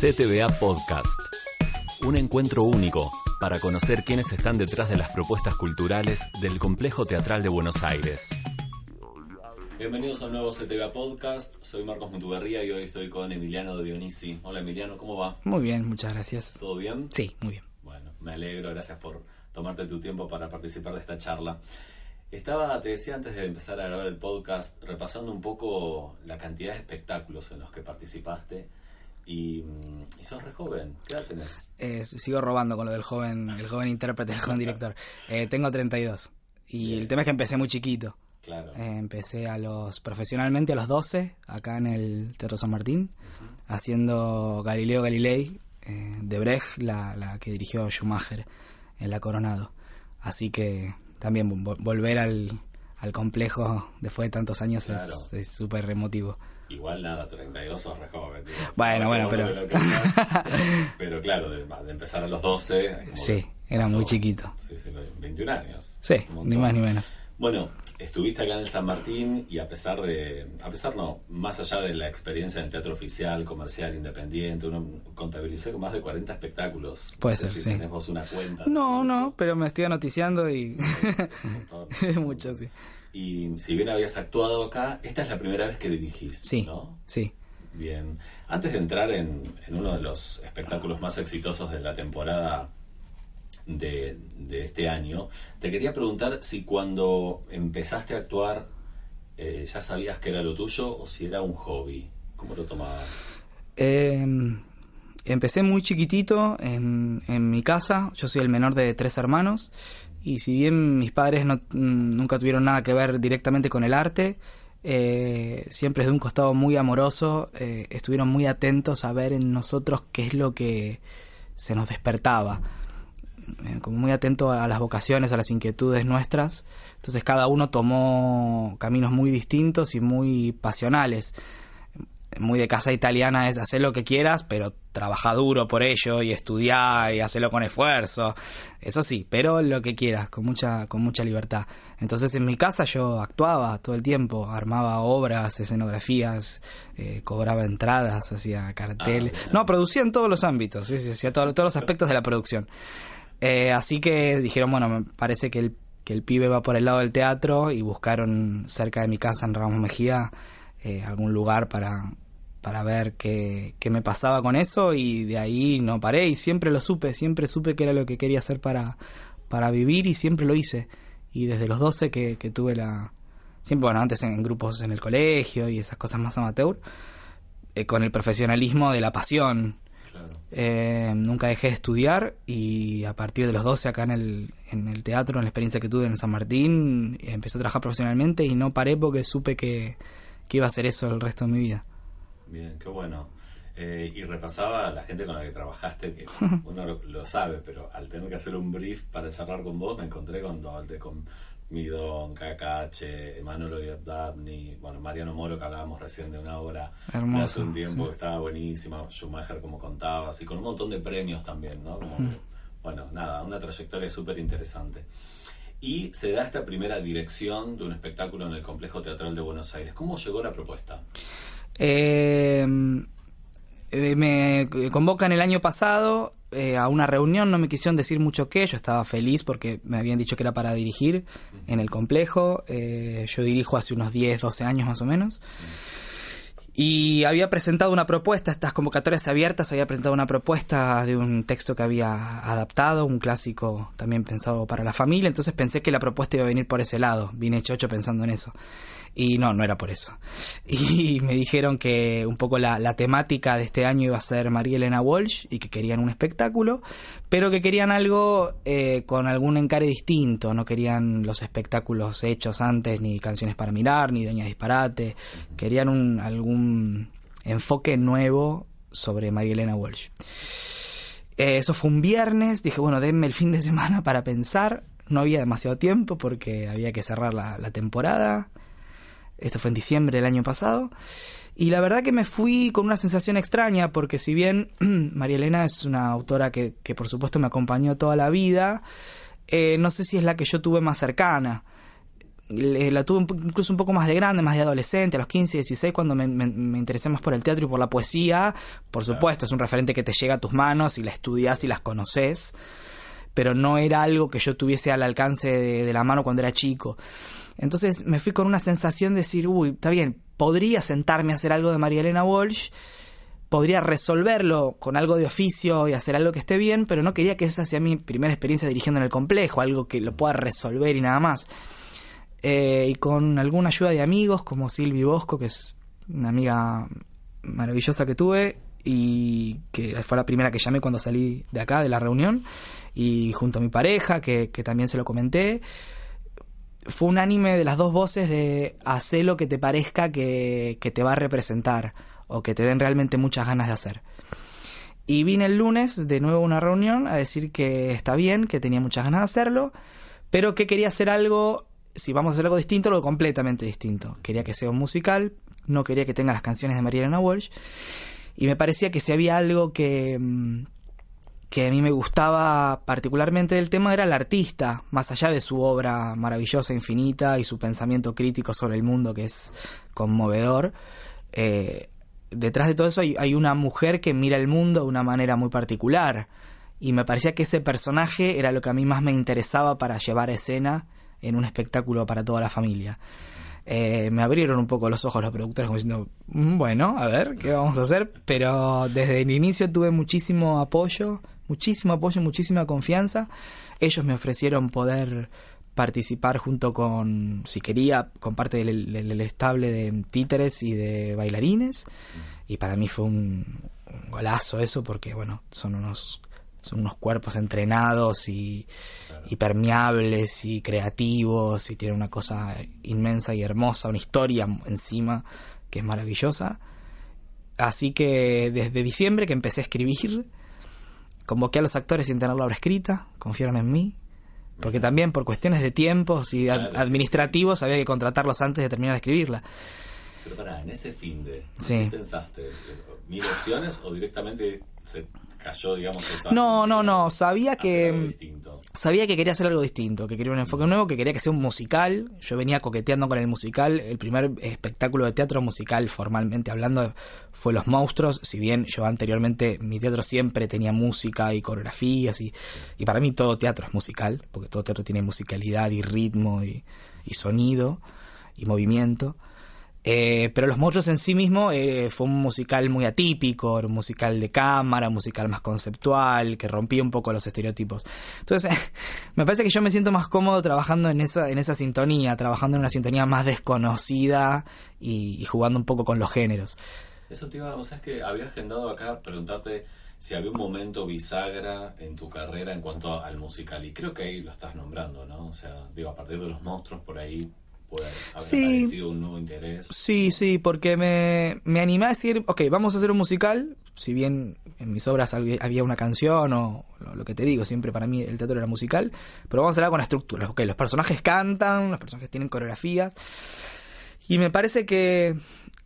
CTBA Podcast. Un encuentro único para conocer quiénes están detrás de las propuestas culturales del Complejo Teatral de Buenos Aires. Bienvenidos a un nuevo CTBA Podcast. Soy Marcos Mutuberría y hoy estoy con Emiliano de Dionisi. Hola Emiliano, ¿cómo va? Muy bien, muchas gracias. ¿Todo bien? Sí, muy bien. Bueno, me alegro, gracias por tomarte tu tiempo para participar de esta charla. Estaba, te decía antes de empezar a grabar el podcast, repasando un poco la cantidad de espectáculos en los que participaste y, sos re joven, ¿qué edad tenés? Eh, sigo robando con lo del joven, el joven intérprete, el joven director. Eh, tengo 32. Y el tema es que empecé muy chiquito. Claro. Eh, empecé a los profesionalmente a los 12, acá en el Teatro San Martín, haciendo Galileo Galilei de Brecht, la, la, que dirigió Schumacher en La Coronado. Así que también volver al, al complejo después de tantos años es súper emotivo. Igual nada, 32 sos re joven. Bueno, bueno, pero... pero claro, de, empezar a los 12... Sí, era muy chiquito. 21 años. Sí, ni más ni menos. Bueno, estuviste acá en el San Martín y a pesar de, a pesar no, más allá de la experiencia en teatro oficial, comercial, independiente, uno contabilizó más de 40 espectáculos. Puede ser, si sí. Tenemos una cuenta. No, no, pero me estoy anoticiando y... mucho, sí. Y si bien habías actuado acá, esta es la primera vez que dirigís, sí, ¿no? Sí. Bien. Antes de entrar en uno de los espectáculos más exitosos de la temporada, de, este año, te quería preguntar si cuando empezaste a actuar eh, ya sabías que era lo tuyo o si era un hobby. ¿Cómo lo tomabas? Em, empecé muy chiquitito en, mi casa. Yo soy el menor de tres hermanos. Y si bien mis padres nunca tuvieron nada que ver directamente con el arte, eh, siempre de un costado muy amoroso, eh, estuvieron muy atentos a ver en nosotros qué es lo que se nos despertaba. Eh, como muy atento a las vocaciones, a las inquietudes nuestras. Entonces cada uno tomó caminos muy distintos y muy pasionales. Muy de casa italiana es hacer lo que quieras, pero trabaja duro por ello y estudiar y hacerlo con esfuerzo. Eso sí, pero lo que quieras, con mucha, con mucha libertad. Entonces en mi casa yo actuaba todo el tiempo, armaba obras, escenografías, eh, cobraba entradas, hacía carteles. Ah, no, producía en todos los ámbitos, sí, sí, hacía todos los aspectos de la producción. Eh, así que dijeron, bueno, me parece que el, que el pibe va por el lado del teatro y buscaron cerca de mi casa en Ramos Mejía eh, algún lugar para, para ver qué, qué, me pasaba con eso y de ahí no paré y siempre lo supe, siempre supe que era lo que quería hacer para, para vivir y siempre lo hice. Y desde los 12 que, tuve la... Siempre, bueno, antes en, grupos en el colegio y esas cosas más amateur, eh, con el profesionalismo de la pasión eh, nunca dejé de estudiar y a partir de los 12 acá en el, teatro, en la experiencia que tuve en San Martín, empecé a trabajar profesionalmente y no paré porque supe que, iba a hacer eso el resto de mi vida. Bien, qué bueno. Eh, y repasaba a la gente con la que trabajaste, que uno lo, sabe, pero al tener que hacer un brief para charlar con vos, me encontré con, con Midón, Cacache, Manolo Abdabni... bueno, Mariano Moro, que hablábamos recién de una obra hace un tiempo que estaba buenísima, Schumacher, como contabas, y con un montón de premios también, ¿no? Bueno, nada, una trayectoria súper interesante. Y se da esta primera dirección de un espectáculo en el Complejo Teatral de Buenos Aires. ¿Cómo llegó la propuesta? Eh, eh me convocan el año pasado eh, a una reunión, no me quisieron decir mucho qué, yo estaba feliz porque me habían dicho que era para dirigir en el complejo, eh, yo dirijo hace unos 10, 12 años más o menos. Y había presentado una propuesta, estas convocatorias abiertas, había presentado una propuesta de un texto que había adaptado, un clásico también pensado para la familia, entonces pensé que la propuesta iba a venir por ese lado, vine chocho pensando en eso. Y no, no era por eso. Y me dijeron que un poco la, la temática de este año iba a ser María Elena Walsh y que querían un espectáculo, pero que querían algo eh, con algún encare distinto. No querían los espectáculos hechos antes, ni canciones para mirar, ni Doña Disparate. Querían un, algún enfoque nuevo sobre María Elena Walsh. Eh, eso fue un viernes, dije, bueno, denme el fin de semana para pensar. No había demasiado tiempo porque había que cerrar la temporada. Esto fue en diciembre del año pasado. Y la verdad que me fui con una sensación extraña, porque si bien María Elena es una autora que, por supuesto me acompañó toda la vida, eh, no sé si es la que yo tuve más cercana. la tuve incluso un poco más de grande, más de adolescente, a los 15, 16, cuando me, me, interesé más por el teatro y por la poesía. Por supuesto, es un referente que te llega a tus manos y la estudias y las conoces pero no era algo que yo tuviese al alcance de, la mano cuando era chico. Entonces me fui con una sensación de decir, uy, está bien, podría sentarme a hacer algo de María Elena Walsh, podría resolverlo con algo de oficio y hacer algo que esté bien, pero no quería que esa sea mi primera experiencia dirigiendo en el complejo, algo que lo pueda resolver y nada más. Eh, y con alguna ayuda de amigos como Silvi Bosco, que es una amiga maravillosa que tuve y que fue la primera que llamé cuando salí de acá, de la reunión y junto a mi pareja, que, también se lo comenté. Fue un anime de las dos voces de hacer lo que te parezca que, te va a representar o que te den realmente muchas ganas de hacer. Y vine el lunes de nuevo a una reunión a decir que está bien, que tenía muchas ganas de hacerlo, pero que quería hacer algo, si vamos a hacer algo distinto, algo completamente distinto. Quería que sea un musical, no quería que tenga las canciones de Mariana Walsh, y me parecía que si había algo que, mm, que a mí me gustaba particularmente del tema era el artista, más allá de su obra maravillosa, infinita y su pensamiento crítico sobre el mundo que es conmovedor. Eh, detrás de todo eso hay, hay, una mujer que mira el mundo de una manera muy particular y me parecía que ese personaje era lo que a mí más me interesaba para llevar escena en un espectáculo para toda la familia. Eh, me abrieron un poco los ojos los productores como diciendo, mm, bueno, a ver, ¿qué vamos a hacer? Pero desde el inicio tuve muchísimo apoyo, muchísimo apoyo, muchísima confianza. Ellos me ofrecieron poder participar junto con, si quería, con parte del, estable de títeres y de bailarines. Y para mí fue un golazo eso porque, bueno, son unos son unos cuerpos entrenados y, permeables y creativos y tienen una cosa inmensa y hermosa, una historia encima que es maravillosa. Así que desde diciembre que empecé a escribir, convoqué a los actores sin tener la obra escrita, confiaron en mí, porque también por cuestiones de tiempos y administrativos había que contratarlos antes de terminar de escribirla. Pero para en ese fin de, ¿qué pensaste? ¿Mil opciones o directamente digamos, No, no, no. Sabía que. Sabía que quería hacer algo distinto, que quería un enfoque nuevo, que quería que sea un musical. Yo venía coqueteando con el musical. El primer espectáculo de teatro musical, formalmente hablando, fue Los Monstruos. Si bien yo anteriormente, mi teatro siempre tenía música y coreografías, y, y para mí todo teatro es musical, porque todo teatro tiene musicalidad y ritmo y sonido y movimiento. Eh, pero Los Monstruos en sí mismo eh, fue un musical muy atípico, era un musical de cámara, un musical más conceptual, que rompía un poco los estereotipos. Entonces, me parece que yo me siento más cómodo trabajando en esa, en esa sintonía, trabajando en una sintonía más desconocida y, jugando un poco con los géneros. Eso te iba, o sea, es que había agendado acá preguntarte si había un momento bisagra en tu carrera en cuanto al musical, y creo que ahí lo estás nombrando, ¿no? O sea, digo, a partir de Los Monstruos por ahí sí, un nuevo interés. Sí, sí, porque me, me animé a decir, ok, vamos a hacer un musical, si bien en mis obras había una canción o lo que te digo, siempre para mí el teatro era musical, pero vamos a hablar con la estructura, ok, los personajes cantan, los personajes tienen coreografías. Y me parece que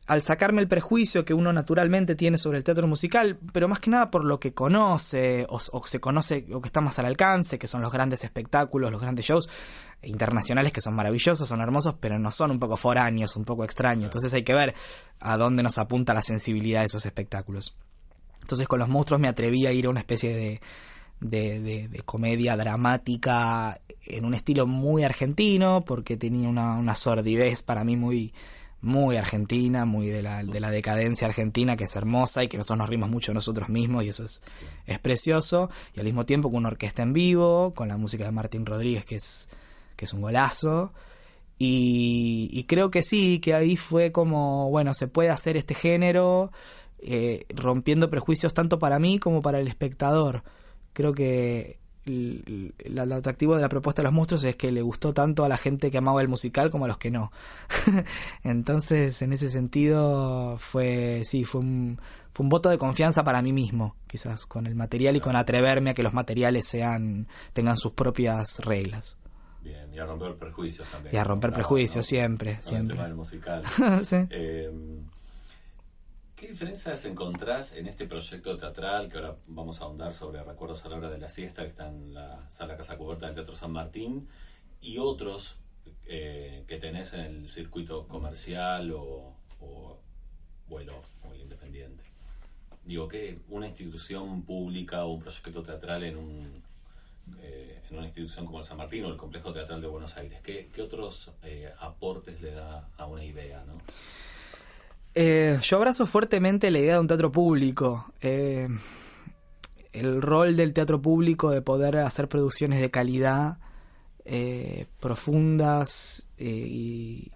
al sacarme el prejuicio que uno naturalmente tiene sobre el teatro musical, pero más que nada por lo que conoce o, se conoce o que está más al alcance, que son los grandes espectáculos, los grandes shows e internacionales que son maravillosos, son hermosos, pero no son un poco foráneos, un poco extraños. Entonces hay que ver a dónde nos apunta la sensibilidad de esos espectáculos. Entonces con los monstruos me atreví a ir a una especie de, comedia dramática en un estilo muy argentino, porque tenía una, una sordidez para mí muy muy argentina, muy de la, de la decadencia argentina, que es hermosa y que nosotros nos rimos mucho nosotros mismos y eso es, es precioso. Y al mismo tiempo con una orquesta en vivo, con la música de Martín Rodríguez, que es, es un golazo. Y, creo que sí, que ahí fue como, bueno, se puede hacer este género eh, rompiendo prejuicios tanto para mí como para el espectador. Creo que el, atractivo de la propuesta de los monstruos es que le gustó tanto a la gente que amaba el musical como a los que no. Entonces, en ese sentido, fue, sí, fue un, fue un voto de confianza para mí mismo, quizás, con el material y con atreverme a que los materiales sean, tengan sus propias reglas. Bien, y a romper prejuicios también. Y a romper prejuicios siempre, del musical. sí. Eh, diferencias encontrás en este proyecto teatral que ahora vamos a ahondar sobre Recuerdos a la hora de la siesta que está en la sala Casa Cubierta del Teatro San Martín y otros eh, que tenés en el circuito comercial o, o, independiente? Digo, que una institución pública o un proyecto teatral en eh, en una institución como el San Martín o el Complejo Teatral de Buenos Aires? ¿Qué, otros eh, aportes le da a una idea? ¿no? Eh, yo abrazo fuertemente la idea de un teatro público. Eh, el rol del teatro público de poder hacer producciones de calidad, eh, profundas y,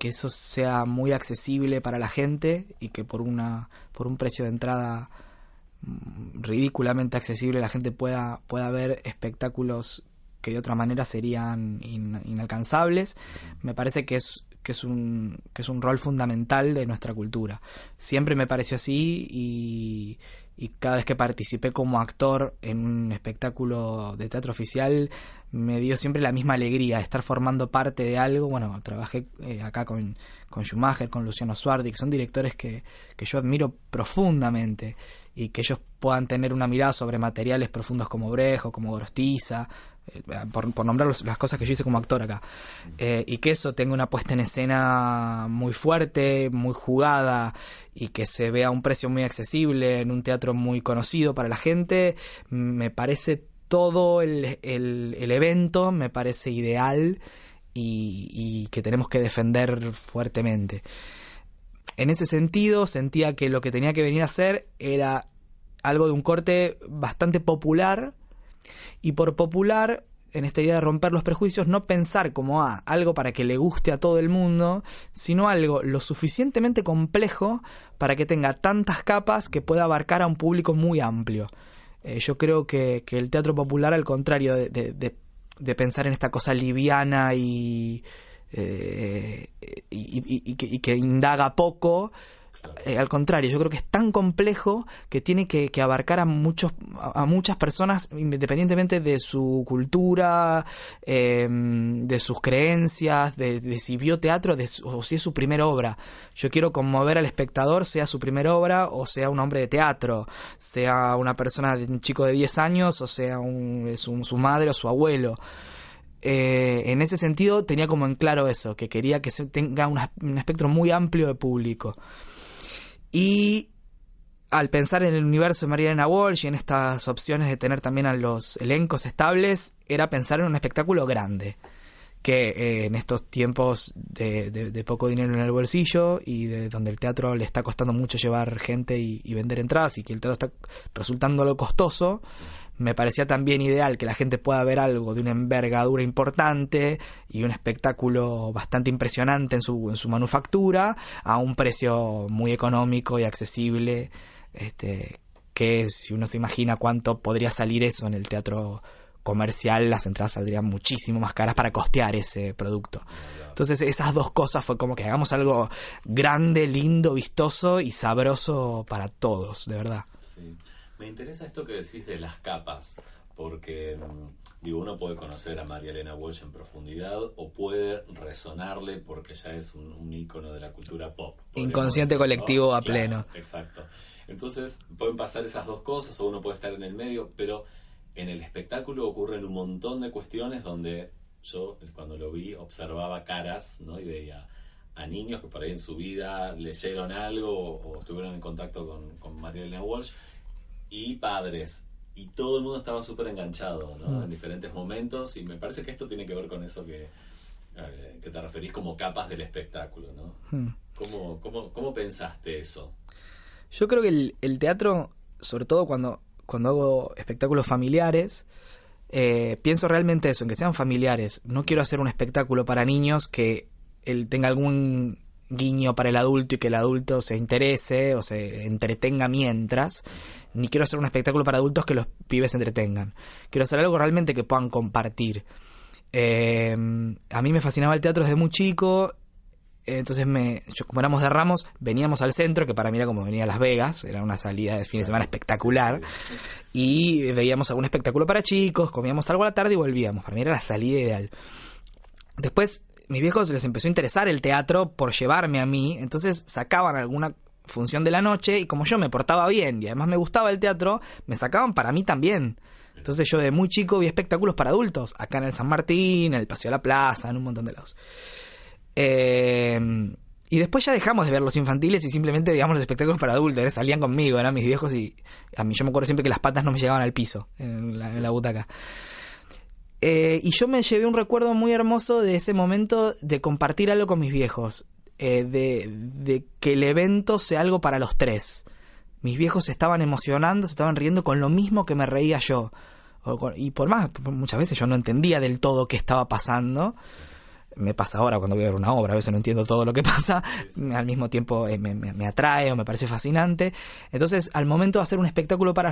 que eso sea muy accesible para la gente y que por, una, por un precio de entrada mm, ridículamente accesible la gente pueda, pueda ver espectáculos que de otra manera serían inalcanzables. Me parece que es que es un, rol fundamental de nuestra cultura. Siempre me pareció así y, cada vez que participé como actor en un espectáculo de teatro oficial me dio siempre la misma alegría estar formando parte de algo. Bueno, trabajé eh, acá con, Schumacher, con Luciano Suardi, que son directores que, que yo admiro profundamente y que ellos puedan tener una mirada sobre materiales profundos como Brejo, como Gorostiza, eh, por, por, nombrar las cosas que yo hice como actor acá, eh, y que eso tenga una puesta en escena muy fuerte, muy jugada, y que se vea a un precio muy accesible en un teatro muy conocido para la gente, me parece todo el, evento, me parece ideal y que tenemos que defender fuertemente. En ese sentido, sentía que lo que tenía que venir a hacer era algo de un corte bastante popular, y por popular, en esta idea de romper los prejuicios, no pensar como ah, algo para que le guste a todo el mundo, sino algo lo suficientemente complejo para que tenga tantas capas que pueda abarcar a un público muy amplio. Eh, yo creo que, el teatro popular, al contrario de, de, pensar en esta cosa liviana y, eh, y, que, indaga poco, eh, al contrario, yo creo que es tan complejo que tiene que, abarcar a, muchos, a, muchas personas independientemente de su cultura, em, de sus creencias, de, si vio teatro de o si es su primera obra. Yo quiero conmover al espectador, sea su primera obra o sea un hombre de teatro, sea una persona, un chico de 10 años o sea su, madre o su abuelo. Eh, en ese sentido tenía como en claro eso, que quería que tenga un espectro muy amplio de público. Y al pensar en el universo de Mariana Walsh y en estas opciones de tener también a los elencos estables, era pensar en un espectáculo grande. Que eh, en estos tiempos de, poco dinero en el bolsillo y de donde el teatro le está costando mucho llevar gente y, vender entradas y que el teatro está resultando lo costoso, me parecía también ideal que la gente pueda ver algo de una envergadura importante y un espectáculo bastante impresionante en su, en su manufactura a un precio muy económico y accesible, este, que si uno se imagina cuánto podría salir eso en el teatro comercial, las entradas saldrían muchísimo más caras para costear ese producto. Entonces esas dos cosas fue como que hagamos algo grande, lindo, vistoso y sabroso para todos, de verdad. Me interesa esto que decís de las capas, porque mm, digo, uno puede conocer a María Elena Walsh en profundidad o puede resonarle porque ya es un, ícono de la cultura pop. Inconsciente colectivo a pleno. Exacto. Entonces pueden pasar esas dos cosas o uno puede estar en el medio, pero en el espectáculo ocurren un montón de cuestiones donde yo cuando lo vi observaba caras ¿no? y veía a niños que por ahí en su vida leyeron algo o, estuvieron en contacto con, con María Elena Walsh y padres. Y todo el mundo estaba súper enganchado, mm. En diferentes momentos. Y me parece que esto tiene que ver con eso que, eh, que te referís como capas del espectáculo, ¿no? Mm. ¿Cómo, pensaste eso? Yo creo que el, teatro, sobre todo cuando, cuando hago espectáculos familiares, eh, pienso realmente eso, en que sean familiares. No quiero hacer un espectáculo para niños que él tenga algún guiño para el adulto y que el adulto se interese o se entretenga mientras, ni quiero hacer un espectáculo para adultos que los pibes entretengan. Quiero hacer algo realmente que puedan compartir. Em, a mí me fascinaba el teatro desde muy chico. Entonces, me, yo, como éramos de Ramos, veníamos al centro, que para mí era como venía a Las Vegas, era una salida de fin de semana espectacular. Y veíamos algún espectáculo para chicos, comíamos algo a la tarde y volvíamos. Para mí era la salida ideal. Después mis viejos les empezó a interesar el teatro por llevarme a mí, entonces sacaban alguna función de la noche y como yo me portaba bien y además me gustaba el teatro, me sacaban para mí también. Entonces yo de muy chico vi espectáculos para adultos, acá en el San Martín, en el Paseo de la Plaza, en un montón de lados. Em, y después ya dejamos de ver los infantiles y simplemente veíamos los espectáculos para adultos, ¿eh? salían conmigo, eran mis viejos y a mí yo me acuerdo siempre que las patas no me llegaban al piso en la, butaca. Eh, y yo me llevé un recuerdo muy hermoso de ese momento de compartir algo con mis viejos. Eh, de, que el evento sea algo para los tres. Mis viejos se estaban emocionando, se estaban riendo con lo mismo que me reía yo. y por más, muchas veces yo no entendía del todo qué estaba pasando. Me pasa ahora cuando voy a ver una obra, a veces no entiendo todo lo que pasa, al mismo tiempo eh, me atrae o me parece fascinante. Entonces, al momento de hacer un espectáculo para